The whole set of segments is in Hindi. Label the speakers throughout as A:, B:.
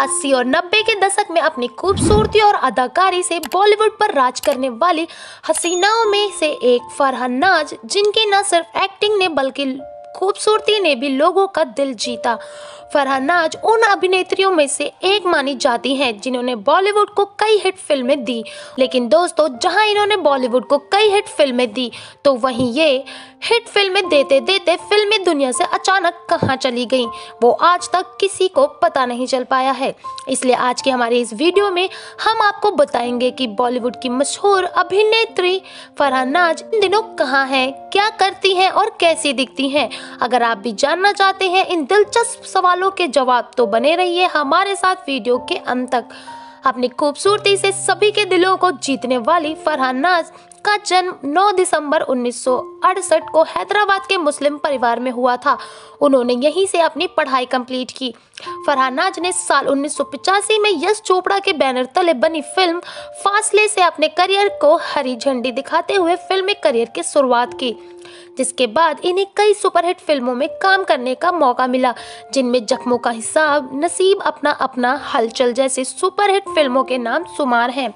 A: अस्सी और नब्बे के दशक में अपनी खूबसूरती और अदाकारी से बॉलीवुड पर राज करने वाली हसीनाओं में से एक फरहान नाज जिनकी न सिर्फ एक्टिंग ने बल्कि खूबसूरती ने भी लोगों का दिल जीता फरहान नाज उन अभिनेत्रियों में से एक मानी जाती हैं जिन्होंने बॉलीवुड को कई हिट फिल्में दी लेकिन दोस्तों जहां इन्होंने बॉलीवुड को कई हिट फिल्में दी तो वहीं ये हिट फिल्में देते देते फिल्मी दुनिया से अचानक कहाँ चली गई वो आज तक किसी को पता नहीं चल पाया है इसलिए आज के हमारे इस वीडियो में हम आपको बताएंगे कि बॉलीवुड की मशहूर अभिनेत्री फरहान नाज इन दिनों कहाँ हैं क्या करती हैं और कैसी दिखती हैं अगर आप भी जानना चाहते हैं इन दिलचस्प सवाल सवालों के जवाब तो बने रहिए हमारे साथ वीडियो के अंत तक अपनी खूबसूरती से सभी के दिलों को जीतने वाली फरहान नाज का जन्म 9 दिसंबर 1968 को हैदराबाद के मुस्लिम परिवार में हुआ था उन्होंने यहीं से अपनी पढ़ाई कंप्लीट की फरहानाज ने साल उन्नीस में यश चोपड़ा के बैनर तले बनी फिल्म फासले से अपने करियर को हरी झंडी दिखाते हुए फिल्म करियर की शुरुआत की जिसके बाद इन्हें कई सुपरहिट फिल्मों में काम करने का मौका मिला जिनमें जख्मों का हिसाब नसीब अपना अपना हलचल जैसे सुपरहिट फिल्मों के नाम शुमार हैं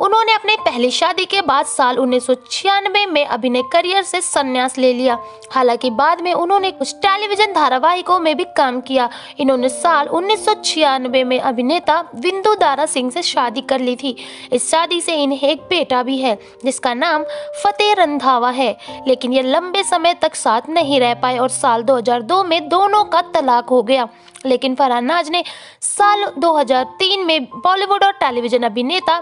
A: उन्होंने अपने पहली शादी के बाद साल उन्नीस में अभिनय करियर से संन्यास ले लिया हालांकि बाद में उन्होंने कुछ टेलीविजन धारावाहिकों में भी काम किया इन्होंने साल उन्नीस में अभिनेता बिंदु दारा सिंह से शादी कर ली थी इस शादी से इन्हें एक बेटा भी है जिसका नाम फतेह रंधावा है लेकिन ये लंबे समय तक साथ नहीं रह पाए और साल दो में दोनों का तलाक हो गया लेकिन फरहान नाज ने साल 2003 में बॉलीवुड और टेलीविजन अभिनेता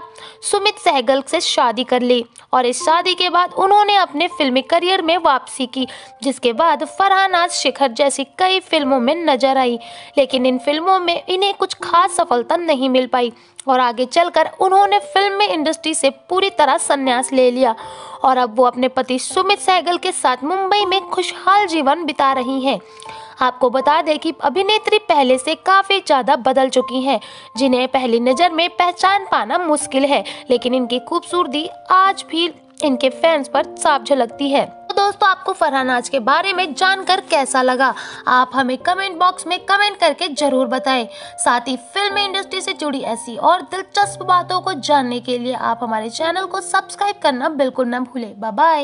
A: सुमित सहगल से शादी कर ली और इस शादी के बाद उन्होंने अपने फिल्मी करियर में वापसी की जिसके बाद फरहान आज शिखर जैसी कई फिल्मों में नजर आई लेकिन इन फिल्मों में इन्हें कुछ खास सफलता नहीं मिल पाई और आगे चलकर उन्होंने फिल्म इंडस्ट्री से पूरी तरह संन्यास ले लिया और अब वो अपने पति सुमित सहगल के साथ मुंबई में खुशहाल जीवन बिता रही हैं आपको बता दें कि अभिनेत्री पहले से काफ़ी ज़्यादा बदल चुकी हैं जिन्हें पहली नज़र में पहचान पाना मुश्किल है लेकिन इनकी खूबसूरती आज भी इनके फैंस पर साफ झलकती है तो दोस्तों आपको फरहानाज के बारे में जानकर कैसा लगा आप हमें कमेंट बॉक्स में कमेंट करके जरूर बताएं साथ ही फिल्म इंडस्ट्री से जुड़ी ऐसी और दिलचस्प बातों को जानने के लिए आप हमारे चैनल को सब्सक्राइब करना बिल्कुल न भूले बाय